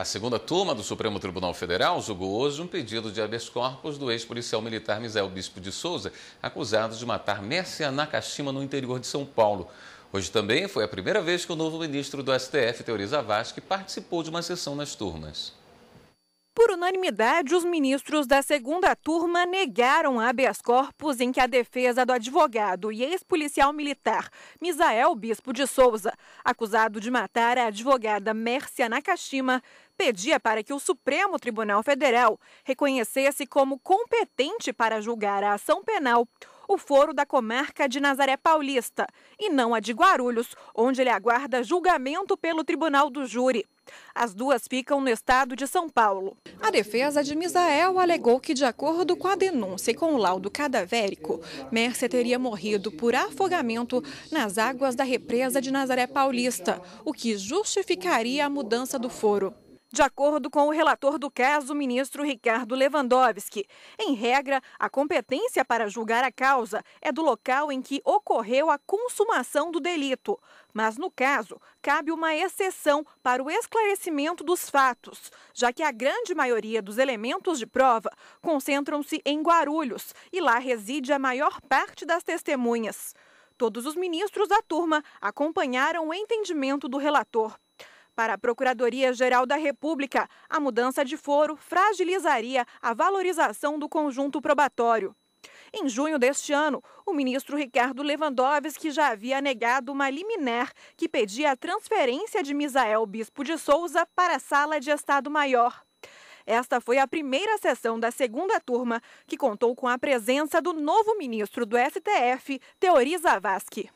A segunda turma do Supremo Tribunal Federal julgou hoje um pedido de habeas corpus do ex-policial militar Misael Bispo de Souza, acusado de matar Mércia Nakashima no interior de São Paulo. Hoje também foi a primeira vez que o novo ministro do STF, Teori Zavascki, participou de uma sessão nas turmas. Por unanimidade, os ministros da segunda turma negaram habeas corpus em que a defesa do advogado e ex-policial militar Misael Bispo de Souza, acusado de matar a advogada Mércia Nakashima, pedia para que o Supremo Tribunal Federal reconhecesse como competente para julgar a ação penal o foro da comarca de Nazaré Paulista e não a de Guarulhos, onde ele aguarda julgamento pelo Tribunal do Júri. As duas ficam no estado de São Paulo. A defesa de Misael alegou que, de acordo com a denúncia e com o laudo cadavérico, Mércia teria morrido por afogamento nas águas da represa de Nazaré Paulista, o que justificaria a mudança do foro. De acordo com o relator do caso, o ministro Ricardo Lewandowski, em regra, a competência para julgar a causa é do local em que ocorreu a consumação do delito. Mas, no caso, cabe uma exceção para o esclarecimento dos fatos, já que a grande maioria dos elementos de prova concentram-se em Guarulhos e lá reside a maior parte das testemunhas. Todos os ministros da turma acompanharam o entendimento do relator. Para a Procuradoria-Geral da República, a mudança de foro fragilizaria a valorização do conjunto probatório. Em junho deste ano, o ministro Ricardo Lewandowski já havia negado uma liminar que pedia a transferência de Misael Bispo de Souza para a sala de Estado-Maior. Esta foi a primeira sessão da segunda turma, que contou com a presença do novo ministro do STF, Teori Zavascki.